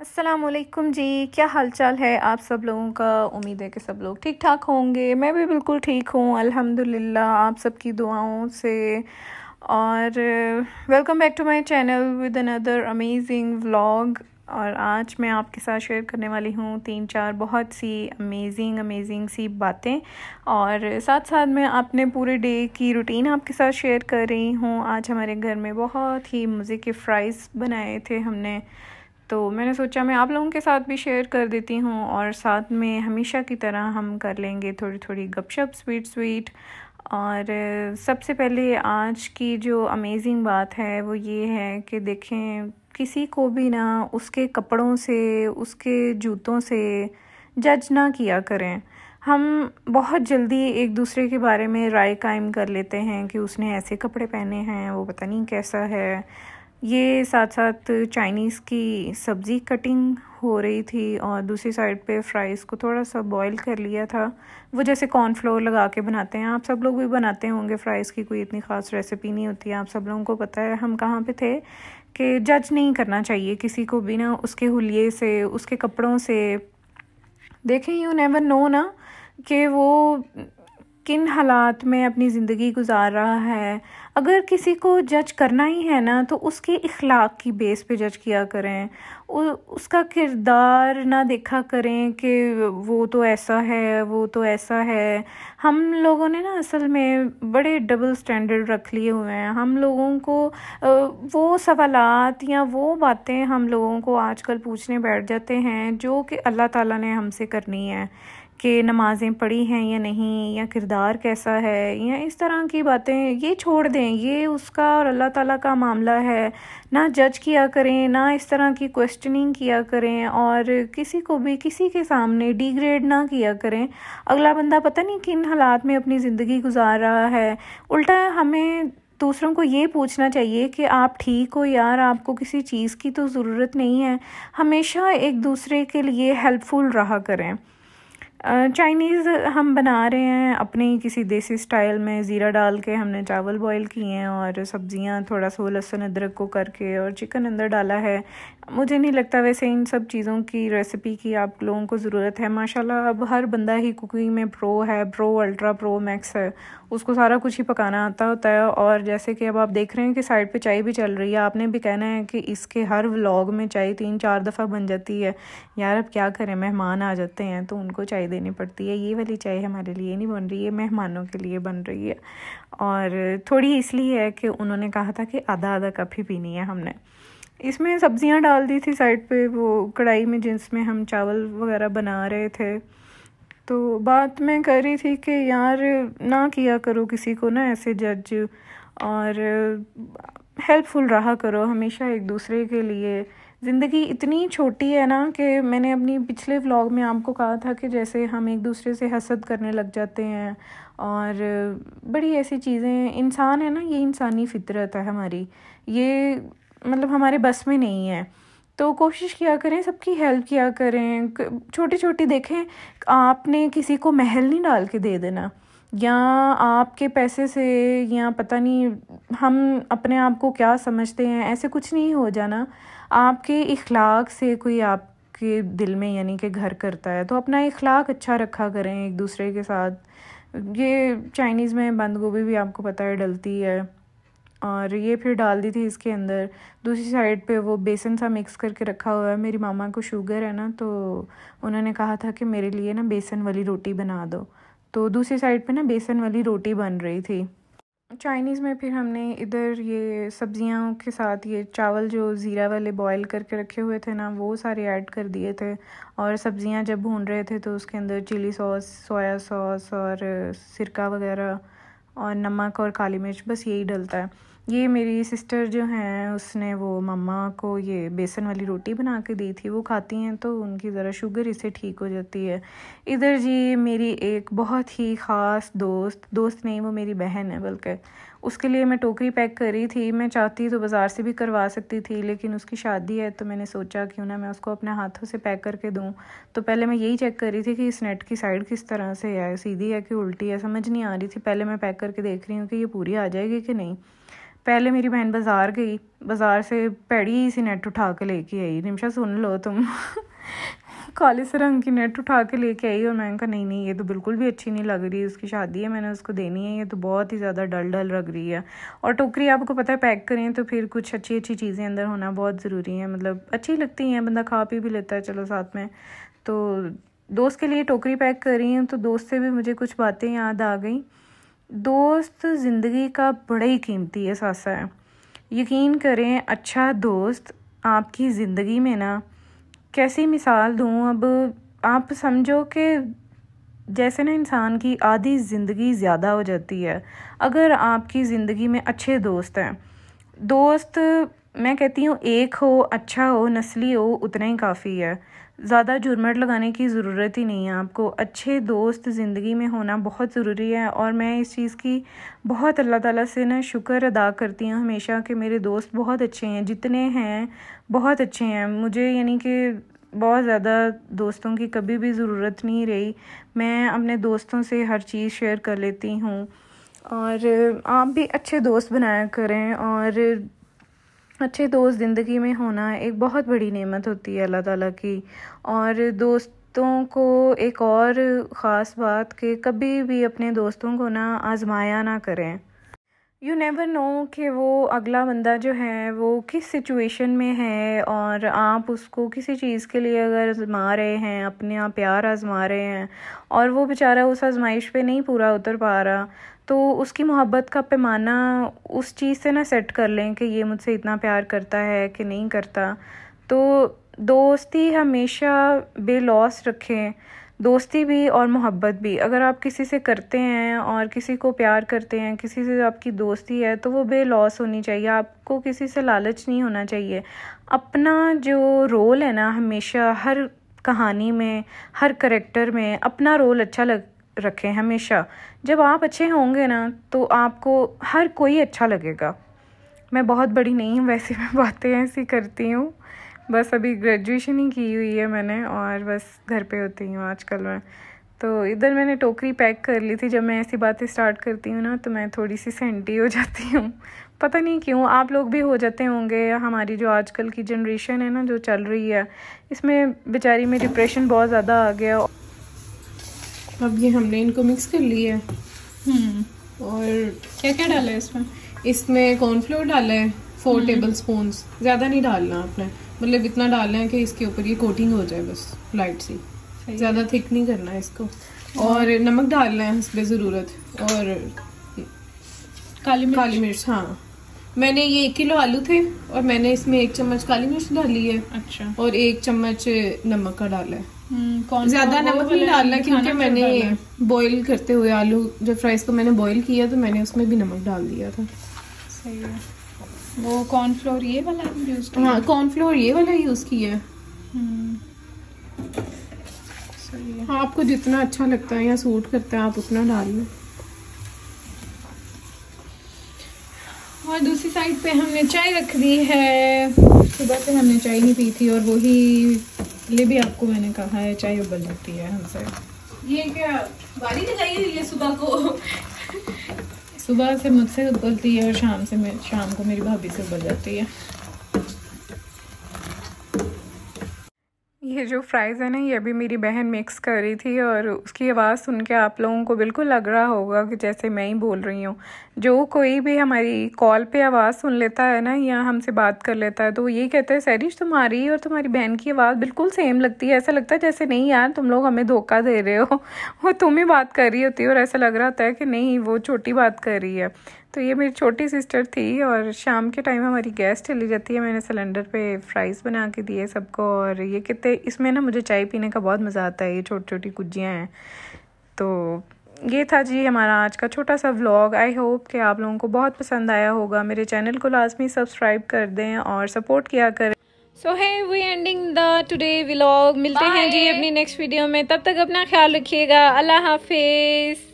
असलकम जी क्या हालचाल है आप सब लोगों का उम्मीद है कि सब लोग ठीक ठाक होंगे मैं भी बिल्कुल ठीक हूँ अल्हम्दुलिल्लाह आप सबकी दुआओं से और welcome back to my channel with another amazing vlog और आज मैं आपके साथ शेयर करने वाली हूँ तीन चार बहुत सी अमेजिंग अमेजिंग सी बातें और साथ साथ मैं अपने पूरे डे की रूटीन आपके साथ शेयर कर रही हूँ आज हमारे घर में बहुत ही मज़े के फ्राइज़ बनाए थे हमने तो मैंने सोचा मैं आप लोगों के साथ भी शेयर कर देती हूँ और साथ में हमेशा की तरह हम कर लेंगे थोड़ी थोड़ी गपशप स्वीट स्वीट और सबसे पहले आज की जो अमेजिंग बात है वो ये है कि देखें किसी को भी ना उसके कपड़ों से उसके जूतों से जज ना किया करें हम बहुत जल्दी एक दूसरे के बारे में राय कायम कर लेते हैं कि उसने ऐसे कपड़े पहने हैं वो पता नहीं कैसा है ये साथ साथ चाइनीज़ की सब्ज़ी कटिंग हो रही थी और दूसरी साइड पे फ्राइज़ को थोड़ा सा बॉईल कर लिया था वो जैसे कॉर्नफ्लोर लगा के बनाते हैं आप सब लोग भी बनाते होंगे फ्राइज़ की कोई इतनी ख़ास रेसिपी नहीं होती है आप सब लोगों को पता है हम कहाँ पे थे कि जज नहीं करना चाहिए किसी को भी ना उसके हुलिये से उसके कपड़ों से देखें यू नेवर नो ना कि वो किन हालात में अपनी ज़िंदगी गुजार रहा है अगर किसी को जज करना ही है ना तो उसके इखलाक की बेस पे जज किया करें उ, उसका किरदार ना देखा करें कि वो तो ऐसा है वो तो ऐसा है हम लोगों ने ना असल में बड़े डबल स्टैंडर्ड रख लिए हुए हैं हम लोगों को वो सवालत या वो बातें हम लोगों को आजकल पूछने बैठ जाते हैं जो कि अल्लाह ताला ने हमसे करनी है कि नमाज़ें पढ़ी हैं या नहीं या किरदार कैसा है या इस तरह की बातें ये छोड़ दें हैं ये उसका और अल्लाह ताला का मामला है ना जज किया करें ना इस तरह की क्वेश्चनिंग किया करें और किसी को भी किसी के सामने डिग्रेड ना किया करें अगला बंदा पता नहीं किन हालात में अपनी ज़िंदगी गुजार रहा है उल्टा हमें दूसरों को ये पूछना चाहिए कि आप ठीक हो यार आपको किसी चीज़ की तो ज़रूरत नहीं है हमेशा एक दूसरे के लिए हेल्पफुल रहा करें चाइनीज़ हम बना रहे हैं अपने ही किसी देसी स्टाइल में ज़ीरा डाल के हमने चावल बॉईल किए हैं और सब्जियां थोड़ा सा लहसुन अदरक को करके और चिकन अंदर डाला है मुझे नहीं लगता वैसे इन सब चीज़ों की रेसिपी की आप लोगों को ज़रूरत है माशाल्लाह अब हर बंदा ही कुकिंग में प्रो है प्रो अल्ट्रा प्रो मैक्स है उसको सारा कुछ ही पकाना आता होता है और जैसे कि अब आप देख रहे हैं कि साइड पे चाय भी चल रही है आपने भी कहना है कि इसके हर व्लॉग में चाय तीन चार दफ़ा बन जाती है यार अब क्या करें मेहमान आ जाते हैं तो उनको चाय देनी पड़ती है ये वाली चाय हमारे लिए नहीं बन रही है मेहमानों के लिए बन रही है और थोड़ी इसलिए है कि उन्होंने कहा था कि आधा आधा कप ही पीनी है हमने इसमें सब्ज़ियाँ डाल दी थी साइड पे वो कढ़ाई में जिसमें हम चावल वगैरह बना रहे थे तो बात मैं कर रही थी कि यार ना किया करो किसी को ना ऐसे जज और हेल्पफुल रहा करो हमेशा एक दूसरे के लिए ज़िंदगी इतनी छोटी है ना कि मैंने अपनी पिछले व्लॉग में आपको कहा था कि जैसे हम एक दूसरे से हसद करने लग जाते हैं और बड़ी ऐसी चीज़ें इंसान है ना ये इंसानी फितरत है हमारी ये मतलब हमारे बस में नहीं है तो कोशिश किया करें सबकी हेल्प किया करें छोटी छोटी देखें आपने किसी को महल नहीं डाल के दे देना या आपके पैसे से या पता नहीं हम अपने आप को क्या समझते हैं ऐसे कुछ नहीं हो जाना आपके इखलाक से कोई आपके दिल में यानी कि घर करता है तो अपना इखलाक अच्छा रखा करें एक दूसरे के साथ ये चाइनीज़ में बंद गोभी भी आपको पता है डलती है और ये फिर डाल दी थी इसके अंदर दूसरी साइड पे वो बेसन सा मिक्स करके रखा हुआ है मेरी मामा को शुगर है ना तो उन्होंने कहा था कि मेरे लिए ना बेसन वाली रोटी बना दो तो दूसरी साइड पे ना बेसन वाली रोटी बन रही थी चाइनीज़ में फिर हमने इधर ये सब्जियों के साथ ये चावल जो ज़ीरा वाले बॉयल करके रखे हुए थे ना वो सारे ऐड कर दिए थे और सब्जियां जब भून रहे थे तो उसके अंदर चिली सॉस सोया सॉस और सिरका वगैरह और नमक और काली मिर्च बस यही डलता है ये मेरी सिस्टर जो हैं उसने वो मम्मा को ये बेसन वाली रोटी बना के दी थी वो खाती हैं तो उनकी ज़रा शुगर इसे ठीक हो जाती है इधर जी मेरी एक बहुत ही ख़ास दोस्त दोस्त नहीं वो मेरी बहन है बल्कि उसके लिए मैं टोकरी पैक कर रही थी मैं चाहती तो बाज़ार से भी करवा सकती थी लेकिन उसकी शादी है तो मैंने सोचा क्यों ना मैं उसको अपने हाथों से पैक करके दूँ तो पहले मैं यही चेक कर रही थी कि इस नेट की साइड किस तरह से है सीधी है कि उल्टी है समझ नहीं आ रही थी पहले मैं पैक करके देख रही हूँ कि ये पूरी आ जाएगी कि नहीं पहले मेरी बहन बाज़ार गई बाज़ार से पैड़ी सी नेट उठा के लेके आई निमशा सुन लो तुम काले से रंग की नेट उठा के लेके आई और मैंने कहा नहीं नहीं ये तो बिल्कुल भी अच्छी नहीं लग रही उसकी शादी है मैंने उसको देनी है ये तो बहुत ही ज़्यादा डल डल लग रही है और टोकरी आपको पता है पैक करें तो फिर कुछ अच्छी अच्छी चीज़ें अंदर होना बहुत ज़रूरी है मतलब अच्छी लगती हैं बंदा खा पी भी लेता है चलो साथ में तो दोस्त के लिए टोकरी पैक कर रही हूँ तो दोस्त से भी मुझे कुछ बातें याद आ गई दोस्त ज़िंदगी का बड़ा ही कीमती एहसासा है यकीन करें अच्छा दोस्त आपकी ज़िंदगी में ना कैसी मिसाल दूँ अब आप समझो कि जैसे ना इंसान की आधी ज़िंदगी ज़्यादा हो जाती है अगर आपकी ज़िंदगी में अच्छे दोस्त हैं दोस्त मैं कहती हूँ एक हो अच्छा हो नस्ली हो उतना ही काफ़ी है ज़्यादा झुरमट लगाने की ज़रूरत ही नहीं है आपको अच्छे दोस्त ज़िंदगी में होना बहुत ज़रूरी है और मैं इस चीज़ की बहुत अल्लाह ताला से ना शुक्र अदा करती हूँ हमेशा कि मेरे दोस्त बहुत अच्छे हैं जितने हैं बहुत अच्छे हैं मुझे यानी कि बहुत ज़्यादा दोस्तों की कभी भी ज़रूरत नहीं रही मैं अपने दोस्तों से हर चीज़ शेयर कर लेती हूँ और आप भी अच्छे दोस्त बनाया करें और अच्छे दोस्त ज़िंदगी में होना एक बहुत बड़ी नेमत होती है अल्लाह ताला की और दोस्तों को एक और ख़ास बात कि कभी भी अपने दोस्तों को ना आज़माया ना करें यू नेवर नो कि वो अगला बंदा जो है वो किस सिचुएशन में है और आप उसको किसी चीज़ के लिए अगर आजमा रहे हैं अपने आप प्यार आजमा रहे हैं और वो बेचारा उस आजमाइश पे नहीं पूरा उतर पा रहा तो उसकी मोहब्बत का पैमाना उस चीज़ से ना सेट कर लें कि ये मुझसे इतना प्यार करता है कि नहीं करता तो दोस्ती हमेशा बेलॉस रखें दोस्ती भी और मोहब्बत भी अगर आप किसी से करते हैं और किसी को प्यार करते हैं किसी से आपकी दोस्ती है तो वो बेलॉस होनी चाहिए आपको किसी से लालच नहीं होना चाहिए अपना जो रोल है ना हमेशा हर कहानी में हर करेक्टर में अपना रोल अच्छा लग रखें हमेशा जब आप अच्छे होंगे ना तो आपको हर कोई अच्छा लगेगा मैं बहुत बड़ी नहीं हूँ वैसे मैं बातें ऐसी करती हूँ बस अभी ग्रेजुएशन ही की हुई है मैंने और बस घर पे होती हूँ आजकल मैं तो इधर मैंने टोकरी पैक कर ली थी जब मैं ऐसी बातें स्टार्ट करती हूँ ना तो मैं थोड़ी सी सेंटी हो जाती हूँ पता नहीं क्यों आप लोग भी हो जाते होंगे हमारी जो आजकल की जनरेशन है ना जो चल रही है इसमें बेचारी में डिप्रेशन बहुत ज़्यादा आ गया अब ये हमने इनको मिक्स कर लिया है हम्म। और क्या क्या डाला है इसमें इसमें कॉर्नफ्लोर डाला है फोर टेबल स्पून ज़्यादा नहीं डालना आपने मतलब इतना डालना है कि इसके ऊपर ये कोटिंग हो जाए बस लाइट सी ज़्यादा थिक नहीं करना है इसको हाँ। और नमक डालना है हंसबे ज़रूरत और काली मिर्च काली मिर्च हाँ मैंने ये एक किलो आलू थे और मैंने इसमें एक चम्मच काली मिर्च डाली है अच्छा और एक चम्मच नमक का डाला है हम्म, ज्यादा नमक नहीं डालना क्योंकि मैंने बॉईल करते हुए आलू जब फ्राइज को मैंने बॉईल किया तो मैंने उसमें भी नमक डाल दिया था सही है वो कॉर्नफ्लोर ये वाला यूज हाँ कॉर्नफ्लोर ये वाला यूज़ किया है हाँ, आपको जितना अच्छा लगता है या सूट करता है आप उतना डालिए और दूसरी साइड पे हमने चाय रख दी है सुबह से हमने चाय नहीं पी थी और वही लिए भी आपको मैंने कहा है चाय उबल जाती है हमसे ये क्या बारी लगाई हुई सुबह को सुबह से मुझसे उबलती है और शाम से शाम को मेरी भाभी से उबल जाती है ये जो फ्राइज़ है ना ये अभी मेरी बहन मिक्स कर रही थी और उसकी आवाज़ सुन के आप लोगों को बिल्कुल लग रहा होगा कि जैसे मैं ही बोल रही हूँ जो कोई भी हमारी कॉल पे आवाज़ सुन लेता है ना या हमसे बात कर लेता है तो वो ये कहता है सैरिश तुम्हारी और तुम्हारी बहन की आवाज़ बिल्कुल सेम लगती है ऐसा लगता है जैसे नहीं यार तुम लोग हमें धोखा दे रहे हो वो तुम ही बात कर रही होती हो और ऐसा लग रहा होता है कि नहीं वो छोटी बात कर रही है तो ये मेरी छोटी सिस्टर थी और शाम के टाइम हमारी गैस चली जाती है मैंने सिलेंडर पे फ्राइज़ बना के दिए सबको और ये कितने इसमें ना मुझे चाय पीने का बहुत मज़ा आता है ये छोटी छोटी कुज्जियाँ हैं तो ये था जी हमारा आज का छोटा सा व्लॉग आई होप कि आप लोगों को बहुत पसंद आया होगा मेरे चैनल को लाजमी सब्सक्राइब कर दें और सपोर्ट किया करें सो है we ending the today vlog मिलते Bye. हैं जी अपनी नेक्स्ट वीडियो में तब तक अपना ख्याल रखिएगा अल्लाह हाफिज़